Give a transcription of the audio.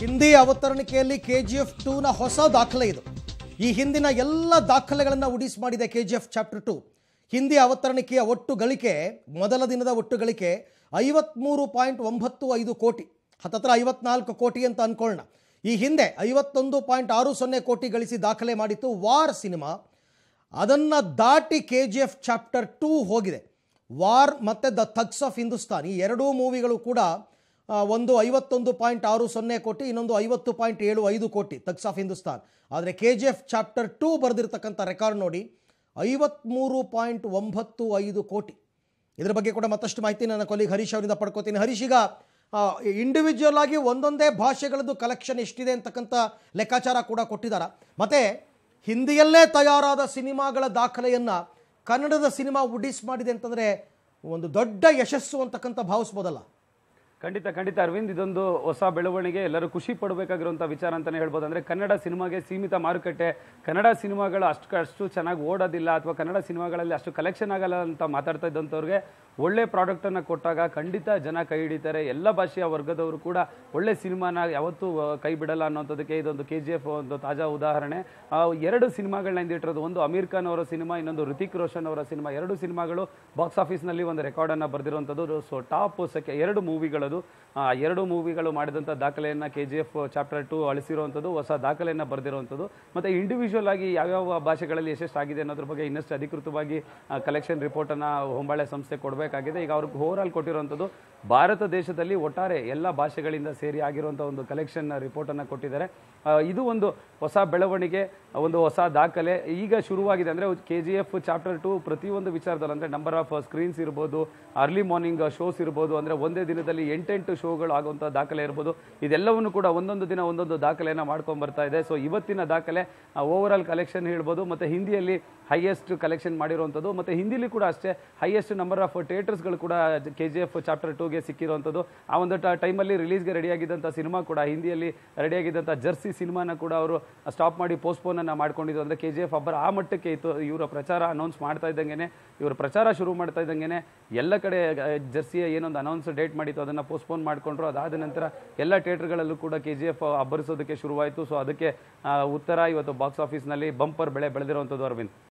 ಹಿಂದಿ ಅವತರಣಿಕೆಯಲ್ಲಿ K G F ಟೂನ ಹೊಸ ದಾಖಲೆ ಇದು ಈ ಹಿಂದಿನ ಎಲ್ಲ ದಾಖಲೆಗಳನ್ನು ಉಡಿಸ್ ಮಾಡಿದೆ K G F chapter two Hindi ಅವತರಣಿಕೆಯ ಒಟ್ಟು ಗಳಿಕೆ ಮೊದಲ ದಿನದ ಒಟ್ಟು ಗಳಿಕೆ ಐವತ್ತ್ಮೂರು ಪಾಯಿಂಟ್ ಒಂಬತ್ತು ಐದು ಕೋಟಿ ಹತ್ತತ್ರ ಐವತ್ನಾಲ್ಕು ಕೋಟಿ ಅಂತ ಅಂದ್ಕೊಳ್ಳೋಣ ಈ ಹಿಂದೆ ಐವತ್ತೊಂದು ಪಾಯಿಂಟ್ ಆರು ಸೊನ್ನೆ ಕೋಟಿ ಗಳಿಸಿ ದಾಖಲೆ ಮಾಡಿತ್ತು ವಾರ್ ಸಿನಿಮಾ ಅದನ್ನು ದಾಟಿ K G F chapter two ಹೋಗಿದೆ ವಾರ್ ಮತ್ತು ದ ಥಗ್ಸ್ ಆಫ್ ಹಿಂದೂಸ್ತಾನ್ ಈ ಎರಡೂ ಮೂವಿಗಳು ಕೂಡ ಒಂದು ಐವತ್ತೊಂದು ಪಾಯಿಂಟ್ ಆರು ಸೊನ್ನೆ ಕೋಟಿ ಇನ್ನೊಂದು ಐವತ್ತು ಪಾಯಿಂಟ್ ಏಳು ಐದು ಕೋಟಿ ತಗ್ಸ್ ಆಫ್ ಹಿಂದೂಸ್ತಾನ್ ಆದರೆ K G F chapter two ಬರೆದಿರ್ತಕ್ಕಂಥ ರೆಕಾರ್ಡ್ ನೋಡಿ ಐವತ್ತ್ಮೂರು ಪಾಯಿಂಟ್ ಒಂಬತ್ತು ಐದು ಕೋಟಿ ಇದರ ಬಗ್ಗೆ ಕೂಡ ಮತ್ತಷ್ಟು ಮಾಹಿತಿ ನನ್ನ ಕೊಲಿಗೆ ಹರೀಶ್ ಅವರಿಂದ ಪಡ್ಕೋತೀನಿ ಹರೀಶ್ ಈಗ ಇಂಡಿವಿಜುವಲ್ ಆಗಿ ಒಂದೊಂದೇ ಭಾಷೆಗಳದ್ದು ಕಲೆಕ್ಷನ್ ಎಷ್ಟಿದೆ ಅಂತಕ್ಕಂಥ ಲೆಕ್ಕಾಚಾರ ಕೂಡ ಕೊಟ್ಟಿದ್ದಾರೆ ಮತ್ತು ಹಿಂದಿಯಲ್ಲೇ ತಯಾರಾದ ಸಿನಿಮಾಗಳ ದಾಖಲೆಯನ್ನು ಕನ್ನಡದ ಸಿನಿಮಾ ಉಡಿಸ್ ಮಾಡಿದೆ ಅಂತಂದರೆ ಒಂದು ದೊಡ್ಡ ಯಶಸ್ಸು ಅಂತಕ್ಕಂಥ ಭಾವಿಸ್ಬೋದಲ್ಲ ಖಂಡಿತ ಖಂಡಿತ ಅರವಿಂದ್ ಇದೊಂದು ಹೊಸ ಬೆಳವಣಿಗೆ ಎಲ್ಲರೂ ಖುಷಿ ಪಡಬೇಕಾಗಿರುವಂತಹ ವಿಚಾರ ಅಂತಾನೆ ಹೇಳ್ಬೋದು ಅಂದ್ರೆ ಕನ್ನಡ ಸಿನಿಮಾಗೆ ಸೀಮಿತ ಮಾರುಕಟ್ಟೆ ಕನ್ನಡ ಸಿನಿಮಾಗಳು ಅಷ್ಟು ಅಷ್ಟು ಚೆನ್ನಾಗಿ ಓಡೋದಿಲ್ಲ ಅಥವಾ ಕನ್ನಡ ಸಿನಿಮಾಗಳಲ್ಲಿ ಅಷ್ಟು ಕಲೆಕ್ಷನ್ ಆಗಲ್ಲ ಅಂತ ಮಾತಾಡ್ತಾ ಇದ್ದಂಥವ್ರಿಗೆ ಒಳ್ಳೆ ಪ್ರಾಡಕ್ಟ್ ಅನ್ನ ಕೊಟ್ಟಾಗ ಖಂಡಿತ ಜನ ಕೈ ಹಿಡಿತಾರೆ ಎಲ್ಲ ಭಾಷೆಯ ವರ್ಗದವರು ಕೂಡ ಒಳ್ಳೆ ಸಿನಿಮಾನ ಯಾವತ್ತೂ ಕೈ ಬಿಡಲ್ಲ ಅನ್ನೋಂಥದಕ್ಕೆ ಇದೊಂದು ಕೆ ಜಿ ಎಫ್ ಒಂದು ತಾಜಾ ಉದಾಹರಣೆ ಎರಡು ಸಿನಿಮಾಗಳನ್ನ ಹಿಂದಿಟ್ಟಿರೋದು ಒಂದು ಅಮೀರ್ ಖಾನ್ ಅವರ ಸಿನಿಮಾ ಇನ್ನೊಂದು ಋತಿಕ್ ರೋಷನ್ ಅವರ ಸಿನಿಮಾ ಎರಡು ಸಿನಿಮಾಗಳು ಬಾಕ್ಸ್ ಆಫೀಸ್ನಲ್ಲಿ ಒಂದು ರೆಕಾರ್ಡನ್ನು ಬರೆದಿರುವಂಥದ್ದು ಸೊ ಟಾಪ್ ಸೆಕೆ ಎರಡು ಮೂವಿಗಳು ಎರಡು ಮೂವಿಗಳು ಮಾಡಿದಂಥ ದಾಖಲೆಯನ್ನು K G F chapter two ಅಳಿಸಿರುವಂಥದ್ದು ಹೊಸ ದಾಖಲೆಯನ್ನು ಬರೆದಿರುವಂಥದ್ದು ಮತ್ತು ಇಂಡಿವಿಜುವಲ್ ಆಗಿ ಯಾವ್ಯಾವ ಭಾಷೆಗಳಲ್ಲಿ ಆಗಿದೆ ಅನ್ನೋದ್ರ ಬಗ್ಗೆ ಇನ್ನಷ್ಟು ಅಧಿಕೃತವಾಗಿ ಕಲೆಕ್ಷನ್ ರಿಪೋರ್ಟನ್ನು ಹೊಂಬಾಳೆ ಸಂಸ್ಥೆ ಕೊಡಬೇಕಾಗಿದೆ ಈಗ ಅವ್ರಿಗೆ ಓವರ್ ಆಲ್ ಭಾರತ ದೇಶದಲ್ಲಿ ಒಟ್ಟಾರೆ ಎಲ್ಲ ಭಾಷೆಗಳಿಂದ ಸೇರಿ ಆಗಿರುವಂಥ ಒಂದು ಕಲೆಕ್ಷನ್ ರಿಪೋರ್ಟನ್ನು ಕೊಟ್ಟಿದ್ದಾರೆ ಇದು ಒಂದು ಹೊಸ ಬೆಳವಣಿಗೆ ಒಂದು ಹೊಸ ದಾಖಲೆ ಈಗ ಶುರುವಾಗಿದೆ ಅಂದರೆ K G F chapter two ಪ್ರತಿಯೊಂದು ವಿಚಾರದಲ್ಲಿ ಅಂದರೆ ನಂಬರ್ ಆಫ್ ಸ್ಕ್ರೀನ್ಸ್ ಇರ್ಬೋದು ಅರ್ಲಿ ಮಾರ್ನಿಂಗ್ ಶೋಸ್ ಇರ್ಬೋದು ಅಂದರೆ ಒಂದೇ ದಿನದಲ್ಲಿ ಎಂಟೆಂಟು ಶೋಗಳು ಆಗುವಂಥ ದಾಖಲೆ ಇರ್ಬೋದು ಇದೆಲ್ಲವನ್ನು ಕೂಡ ಒಂದೊಂದು ದಿನ ಒಂದೊಂದು ದಾಖಲೆಯನ್ನು ಮಾಡ್ಕೊಂಡು ಬರ್ತಾ ಇದೆ ಸೊ ಇವತ್ತಿನ ದಾಖಲೆ ಓವರ್ ಆಲ್ ಕಲೆಕ್ಷನ್ ಹೇಳ್ಬೋದು ಮತ್ತು ಹಿಂದಿಯಲ್ಲಿ ಹೈಯೆಸ್ಟ್ ಕಲೆಕ್ಷನ್ ಮಾಡಿರುವಂಥದ್ದು ಮತ್ತು ಹಿಂದಿಲಿ ಕೂಡ ಅಷ್ಟೇ ಹೈಯೆಸ್ಟ್ ನಂಬರ್ ಆಫ್ ಥಿಯೇಟರ್ಸ್ಗಳು ಕೂಡ ಕೆ ಜಿ ಎಫ್ ಚಾಪ್ಟರ್ ಟೂಗೆ ಸಿಕ್ಕಿರುವಂಥದ್ದು ಆ ಒಂದು ಟೈಮಲ್ಲಿ ರಿಲೀಸ್ಗೆ ರೆಡಿಯಾಗಿದ್ದಂಥ ಸಿನಿಮಾ ಕೂಡ ಹಿಂದಿಯಲ್ಲಿ ರೆಡಿಯಾಗಿದ್ದಂಥ ಜರ್ಸಿ ಸಿನಿಮಾನ ಕೂಡ ಅವರು ಸ್ಟಾಪ್ ಮಾಡಿ ಪೋಸ್ಟ್ಪೋನನ್ನು ಮಾಡ್ಕೊಂಡಿದ್ದು ಅಂದರೆ ಕೆ ಜಿ ಎಫ್ ಅಬ್ಬರ ಆ ಮಟ್ಟಕ್ಕೆ ಇತ್ತು ಇವರ ಪ್ರಚಾರ ಅನೌನ್ಸ್ ಮಾಡ್ತಾ ಇದ್ದಂಗೆ ಇವರು ಪ್ರಚಾರ ಶುರು ಮಾಡ್ತಾ ಇದ್ದಂಗೆ ಎಲ್ಲ ಕಡೆ ಜರ್ಸಿಯ ಏನೊಂದು ಅನೌನ್ಸ್ ಡೇಟ್ ಮಾಡಿತ್ತು ಅದನ್ನು ಪೋಸ್ಟ್ಪೋನ್ ಮಾಡಿಕೊಂಡ್ರು ಅದಾದ ನಂತರ ಎಲ್ಲ ಥಿಯೇಟರ್ಗಳಲ್ಲೂ ಕೂಡ ಕೆ ಜಿ ಎಫ್ ಅಬ್ಬರಿಸೋದಕ್ಕೆ ಶುರುವಾಯಿತು ಸೊ ಅದಕ್ಕೆ ಉತ್ತರ ಇವತ್ತು ಬಾಕ್ಸ್ ಆಫೀಸ್ನಲ್ಲಿ ಬಂಪರ್ ಬೆಳೆ ಬೆಳೆದಿರುವಂಥದ್ದು ಅರವಿಂದ್